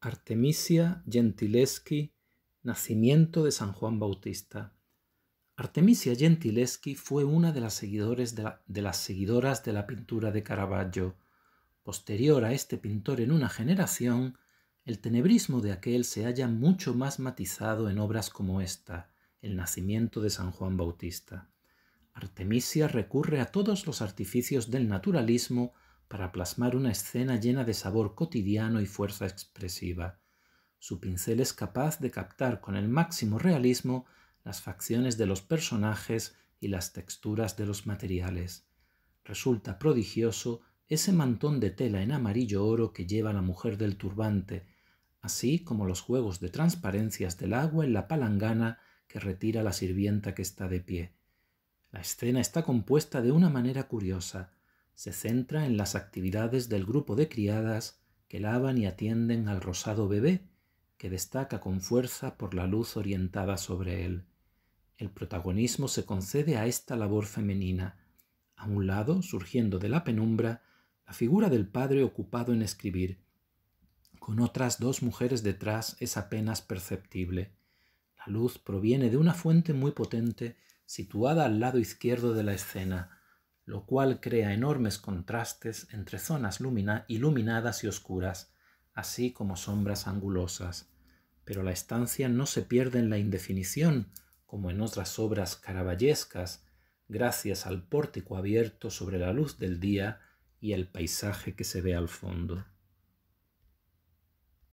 Artemisia Gentileschi, nacimiento de San Juan Bautista. Artemisia Gentileschi fue una de las, seguidores de, las seguidoras de la pintura de Caravaggio. Posterior a este pintor en una generación, el tenebrismo de aquel se halla mucho más matizado en obras como esta, El nacimiento de San Juan Bautista. Artemisia recurre a todos los artificios del naturalismo para plasmar una escena llena de sabor cotidiano y fuerza expresiva. Su pincel es capaz de captar con el máximo realismo las facciones de los personajes y las texturas de los materiales. Resulta prodigioso ese mantón de tela en amarillo oro que lleva la mujer del turbante, así como los juegos de transparencias del agua en la palangana que retira la sirvienta que está de pie. La escena está compuesta de una manera curiosa se centra en las actividades del grupo de criadas que lavan y atienden al rosado bebé, que destaca con fuerza por la luz orientada sobre él. El protagonismo se concede a esta labor femenina. A un lado, surgiendo de la penumbra, la figura del padre ocupado en escribir. Con otras dos mujeres detrás es apenas perceptible. La luz proviene de una fuente muy potente situada al lado izquierdo de la escena lo cual crea enormes contrastes entre zonas iluminadas y oscuras, así como sombras angulosas. Pero la estancia no se pierde en la indefinición, como en otras obras caraballescas, gracias al pórtico abierto sobre la luz del día y el paisaje que se ve al fondo.